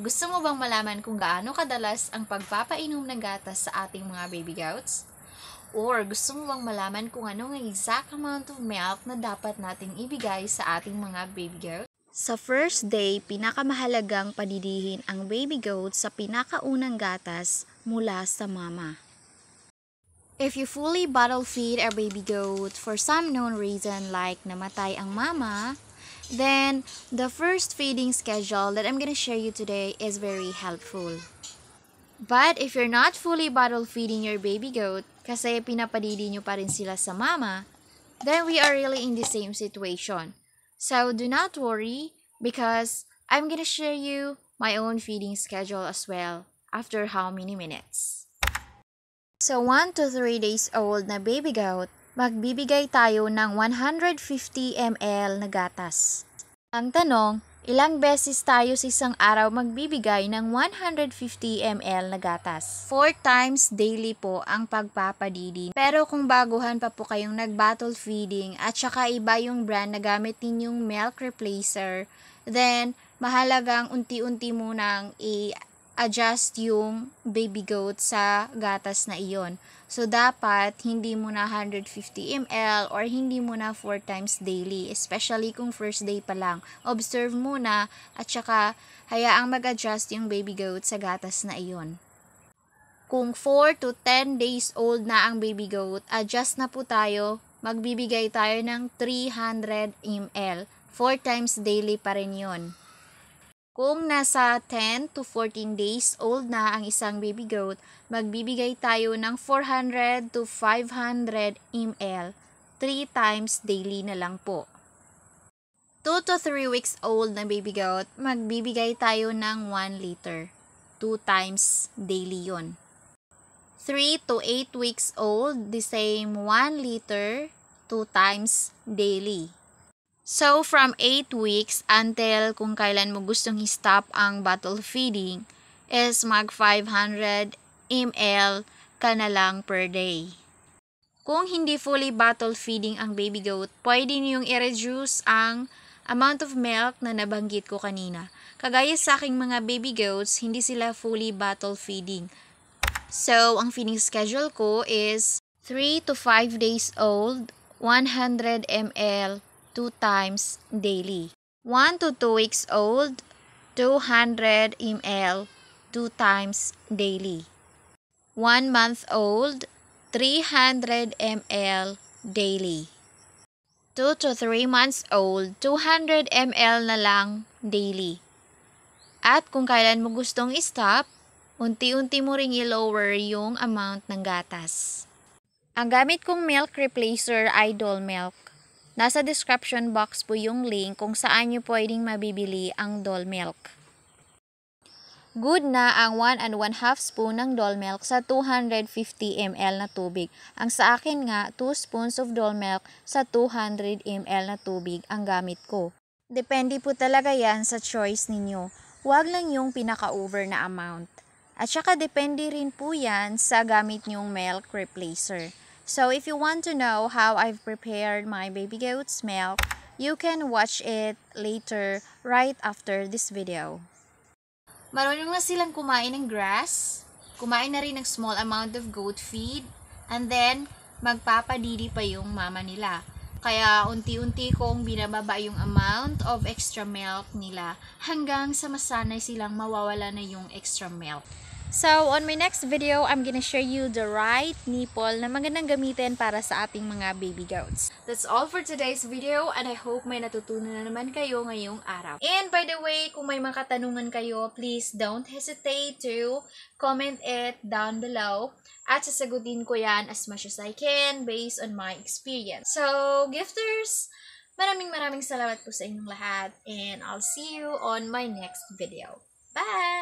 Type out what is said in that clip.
Gusto mo bang malaman kung gaano kadalas ang pagpapainom ng gatas sa ating mga baby goats? Or gusto mo bang malaman kung ano ang exact amount of milk na dapat nating ibigay sa ating mga baby goats? Sa first day, pinakamahalagang padidihin ang baby goat sa pinakaunang gatas mula sa mama. If you fully bottle feed a baby goat for some known reason like namatay ang mama, Then, the first feeding schedule that I'm going to share you today is very helpful. But if you're not fully bottle feeding your baby goat, kasi pinapadidi nyo pa rin sila sa mama, then we are really in the same situation. So do not worry because I'm going to share you my own feeding schedule as well after how many minutes. So 1 to 3 days old na baby goat, magbibigay tayo ng 150 ml na gatas. Ang tanong, ilang beses tayo sa isang araw magbibigay ng 150 ml na gatas? 4 times daily po ang pagpapadidi. Pero kung baguhan pa po kayong nag bottle feeding at saka iba yung brand na gamit ninyong milk replacer, then mahalagang unti-unti munang i- adjust yung baby goat sa gatas na iyon. So, dapat hindi mo na 150 ml or hindi mo na 4 times daily, especially kung first day pa lang. Observe muna at saka hayaang mag-adjust yung baby goat sa gatas na iyon. Kung 4 to 10 days old na ang baby goat, adjust na po tayo. Magbibigay tayo ng 300 ml. 4 times daily pa rin yon. Kung nasa 10 to 14 days old na ang isang baby goat, magbibigay tayo ng 400 to 500 ml 3 times daily na lang po. 2 to 3 weeks old na baby goat, magbibigay tayo ng 1 liter. 2 times daily yon. 3 to 8 weeks old, the same 1 liter, 2 times daily. So, from 8 weeks until kung kailan mo gustong i-stop ang bottle feeding is mag 500 ml ka na lang per day. Kung hindi fully bottle feeding ang baby goat, pwede niyong i-reduce ang amount of milk na nabanggit ko kanina. Kagaya sa aking mga baby goats, hindi sila fully bottle feeding. So, ang feeding schedule ko is 3 to 5 days old, 100 ml two times daily. 1 to 2 weeks old, 200 ml two times daily. 1 month old, 300 ml daily. 2 to 3 months old, 200 ml na lang daily. At kung kailan mo gustong stop unti-unti mo ring i-lower yung amount ng gatas. Ang gamit kong milk replacer ay Dol Milk. Nasa description box po yung link kung saan nyo pwedeng mabibili ang doll milk. Good na ang 1 and 1 half spoon ng doll milk sa 250 ml na tubig. Ang sa akin nga, 2 spoons of doll milk sa 200 ml na tubig ang gamit ko. Depende po talaga yan sa choice ninyo. Huwag lang yung pinaka-over na amount. At saka depende rin po yan sa gamit nyong milk replacer. So if you want to know how I've prepared my baby goat's milk, you can watch it later right after this video. Marunong na silang kumain ng grass, kumain na rin ng small amount of goat feed, and then magpapadidi pa yung mama nila. Kaya unti-unti kong binababa yung amount of extra milk nila hanggang sa masanay silang mawawala na yung extra milk. So, on my next video, I'm gonna show you the right nipple na magandang gamitin para sa ating mga baby goats. That's all for today's video and I hope may natutunan na naman kayo ngayong araw. And by the way, kung may mga katanungan kayo, please don't hesitate to comment it down below at sasagutin ko yan as much as I can based on my experience. So, gifters, maraming maraming salamat po sa inyong lahat and I'll see you on my next video. Bye!